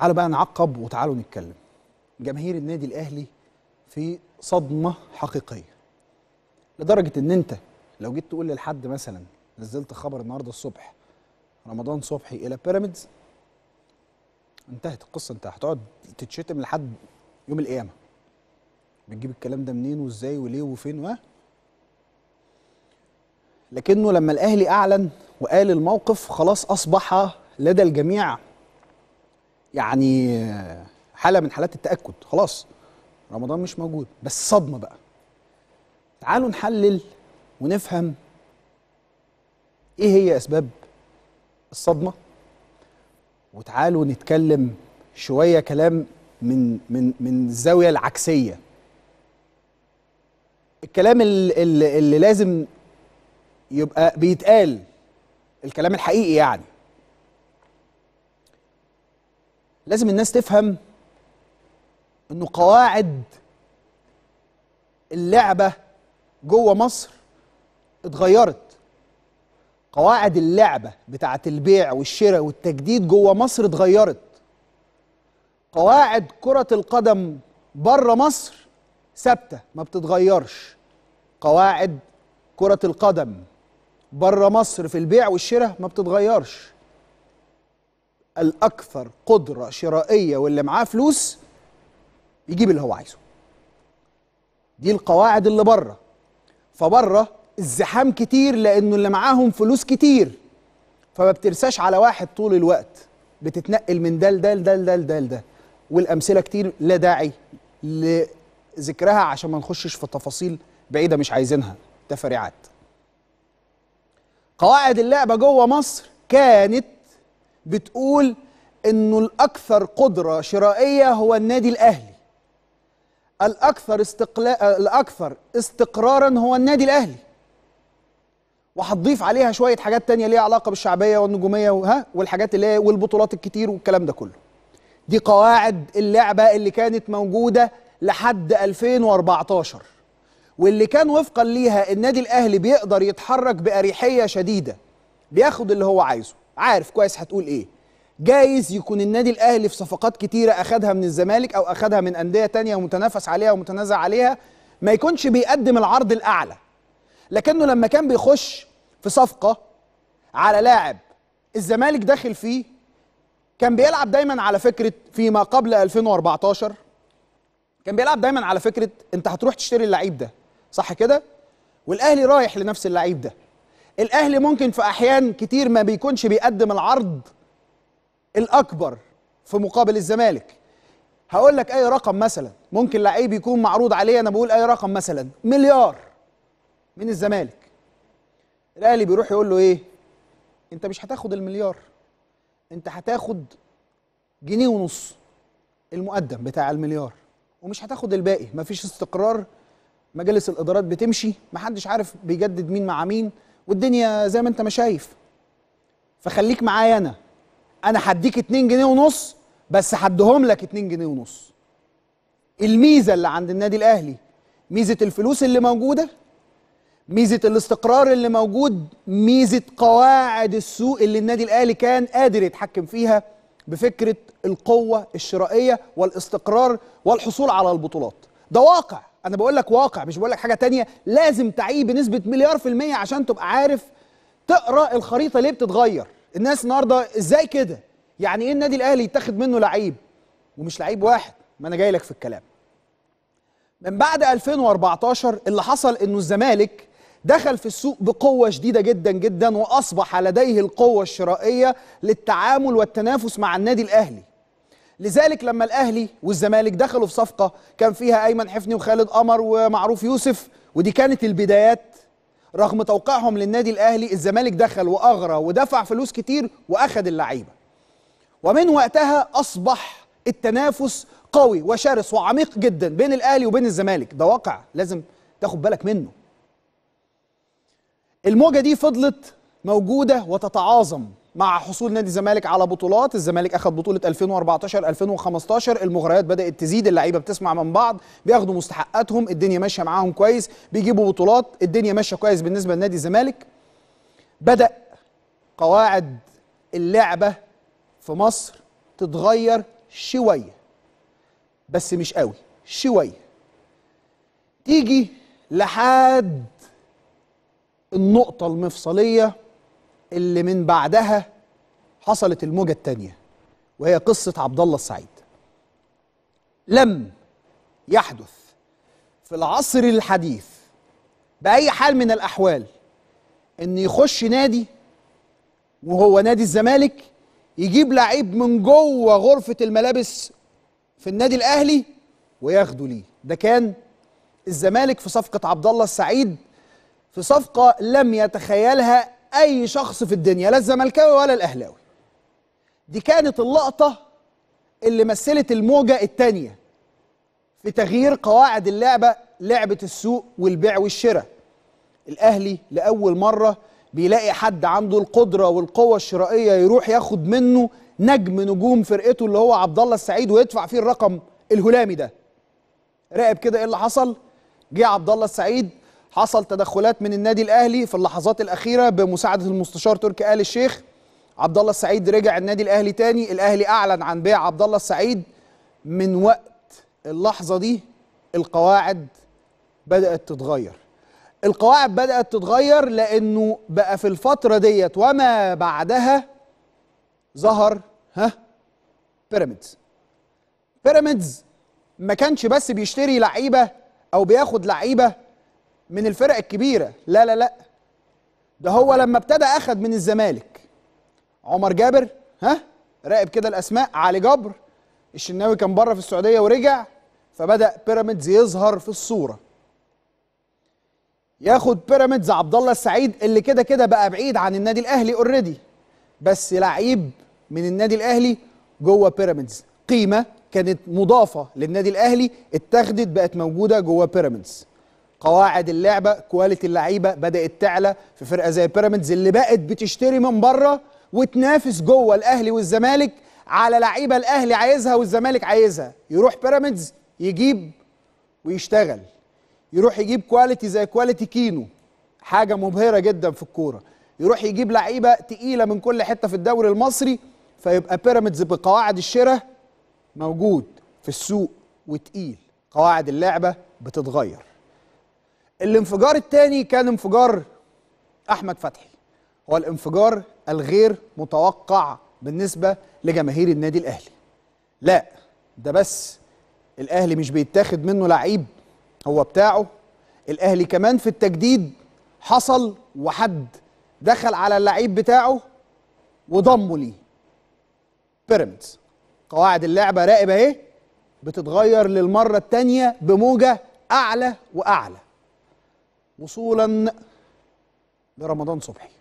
تعالوا بقى نعقب وتعالوا نتكلم جماهير النادي الاهلي في صدمه حقيقيه لدرجه ان انت لو جيت تقول لحد مثلا نزلت خبر النهارده الصبح رمضان صبحي الى بيراميدز انتهت القصه انت هتقعد تتشتم لحد يوم القيامه بتجيب الكلام ده منين وازاي وليه وفين و لكنه لما الاهلي اعلن وقال الموقف خلاص اصبح لدى الجميع يعني حاله من حالات التاكد خلاص رمضان مش موجود بس صدمه بقى تعالوا نحلل ونفهم ايه هي اسباب الصدمه وتعالوا نتكلم شويه كلام من من من الزاويه العكسيه الكلام اللي, اللي لازم يبقى بيتقال الكلام الحقيقي يعني لازم الناس تفهم انه قواعد اللعبه جوه مصر اتغيرت قواعد اللعبه بتاعه البيع والشراء والتجديد جوه مصر اتغيرت قواعد كره القدم بره مصر ثابته ما بتتغيرش قواعد كره القدم بره مصر في البيع والشراء ما بتتغيرش الاكثر قدره شرائيه واللي معاه فلوس يجيب اللي هو عايزه دي القواعد اللي بره فبره الزحام كتير لانه اللي معاهم فلوس كتير فما بترساش على واحد طول الوقت بتتنقل من ده لده لده لده لده ده والامثله كتير لا داعي لذكرها عشان ما نخشش في تفاصيل بعيده مش عايزينها تفريعات قواعد اللعبه جوه مصر كانت بتقول انه الاكثر قدره شرائيه هو النادي الاهلي الاكثر استقلا الاكثر استقرارا هو النادي الاهلي وهتضيف عليها شويه حاجات تانية ليها علاقه بالشعبيه والنجوميه وها والحاجات اللي هي والبطولات الكتير والكلام ده كله دي قواعد اللعبه اللي كانت موجوده لحد 2014 واللي كان وفقا ليها النادي الاهلي بيقدر يتحرك باريحيه شديده بياخد اللي هو عايزه عارف كويس هتقول ايه جايز يكون النادي الاهلي في صفقات كتيره اخدها من الزمالك او اخدها من انديه تانية ومتنافس عليها ومتنازع عليها ما يكونش بيقدم العرض الاعلى لكنه لما كان بيخش في صفقه على لاعب الزمالك داخل فيه كان بيلعب دايما على فكره فيما قبل 2014 كان بيلعب دايما على فكره انت هتروح تشتري اللعيب ده صح كده والاهلي رايح لنفس اللعيب ده الاهلي ممكن في احيان كتير ما بيكونش بيقدم العرض الاكبر في مقابل الزمالك هقول لك اي رقم مثلا ممكن لعيب يكون معروض عليه انا بقول اي رقم مثلا مليار من الزمالك الاهلي بيروح يقول له ايه انت مش هتاخد المليار انت هتاخد جنيه ونص المقدم بتاع المليار ومش هتاخد الباقي مفيش استقرار مجالس الادارات بتمشي محدش عارف بيجدد مين مع مين والدنيا زي ما انت ما شايف فخليك معايا انا انا هديك 2 جنيه ونص بس حدهم لك 2 جنيه ونص الميزه اللي عند النادي الاهلي ميزه الفلوس اللي موجوده ميزه الاستقرار اللي موجود ميزه قواعد السوق اللي النادي الاهلي كان قادر يتحكم فيها بفكره القوه الشرائيه والاستقرار والحصول على البطولات ده واقع انا بقول لك واقع مش بقول لك حاجه تانية لازم تعيه بنسبه مليار في الميه عشان تبقى عارف تقرا الخريطه ليه بتتغير الناس النهارده ازاي كده يعني ايه النادي الاهلي يتاخد منه لعيب ومش لعيب واحد ما انا جاي لك في الكلام من بعد 2014 اللي حصل انه الزمالك دخل في السوق بقوه شديده جدا جدا واصبح لديه القوه الشرائيه للتعامل والتنافس مع النادي الاهلي لذلك لما الاهلي والزمالك دخلوا في صفقه كان فيها ايمن حفني وخالد قمر ومعروف يوسف ودي كانت البدايات رغم توقيعهم للنادي الاهلي الزمالك دخل واغرى ودفع فلوس كتير واخد اللعيبه ومن وقتها اصبح التنافس قوي وشرس وعميق جدا بين الاهلي وبين الزمالك ده واقع لازم تاخد بالك منه الموجه دي فضلت موجوده وتتعاظم مع حصول نادي الزمالك على بطولات الزمالك اخذ بطوله 2014 2015 المغريات بدات تزيد اللعيبه بتسمع من بعض بياخدوا مستحقاتهم الدنيا ماشيه معاهم كويس بيجيبوا بطولات الدنيا ماشيه كويس بالنسبه لنادي الزمالك بدا قواعد اللعبه في مصر تتغير شويه بس مش قوي شويه تيجي لحد النقطه المفصليه اللي من بعدها حصلت الموجة الثانية وهي قصة عبد الله السعيد لم يحدث في العصر الحديث بأي حال من الأحوال إن يخش نادي وهو نادي الزمالك يجيب لعيب من جوه غرفة الملابس في النادي الأهلي وياخده ليه ده كان الزمالك في صفقة عبد الله السعيد في صفقة لم يتخيلها اي شخص في الدنيا لا الزملكاوي ولا الاهلاوي دي كانت اللقطه اللي مثلت الموجه الثانيه في تغيير قواعد اللعبه لعبه السوق والبيع والشراء الاهلي لاول مره بيلاقي حد عنده القدره والقوه الشرائيه يروح ياخد منه نجم نجوم فرقته اللي هو عبد الله السعيد ويدفع فيه الرقم الهلامي ده راقب كده ايه اللي حصل جه عبد الله السعيد حصل تدخلات من النادي الاهلي في اللحظات الاخيره بمساعده المستشار تركي ال الشيخ عبد الله السعيد رجع النادي الاهلي تاني الاهلي اعلن عن بيع عبد الله السعيد من وقت اللحظه دي القواعد بدات تتغير القواعد بدات تتغير لانه بقى في الفتره ديت وما بعدها ظهر ها بيراميدز بيراميدز ما كانش بس بيشتري لعيبه او بياخد لعيبه من الفرق الكبيره لا لا لا ده هو لما ابتدى اخد من الزمالك عمر جابر ها راقب كده الاسماء علي جبر الشناوي كان بره في السعوديه ورجع فبدا بيراميدز يظهر في الصوره ياخد بيراميدز عبد الله السعيد اللي كده كده بقى بعيد عن النادي الاهلي اوريدي بس لعيب من النادي الاهلي جوه بيراميدز قيمه كانت مضافه للنادي الاهلي اتخذت بقت موجوده جوه بيراميدز قواعد اللعبه كواليتي اللعيبه بدات تعلى في فرقه زي بيراميدز اللي بقت بتشتري من بره وتنافس جوه الاهلي والزمالك على لعيبه الاهلي عايزها والزمالك عايزها يروح بيراميدز يجيب ويشتغل يروح يجيب كواليتي زي كواليتي كينو حاجه مبهره جدا في الكوره يروح يجيب لعيبه تقيله من كل حته في الدوري المصري فيبقى بيراميدز بقواعد الشراء موجود في السوق وتقيل قواعد اللعبه بتتغير الانفجار الثاني كان انفجار احمد فتحي هو الانفجار الغير متوقع بالنسبه لجماهير النادي الاهلي لا ده بس الاهلي مش بيتاخد منه لعيب هو بتاعه الاهلي كمان في التجديد حصل وحد دخل على اللعيب بتاعه وضمه ليه بيراميدز قواعد اللعبه راقبه اهي بتتغير للمره الثانيه بموجه اعلى واعلى وصولا لرمضان صبحي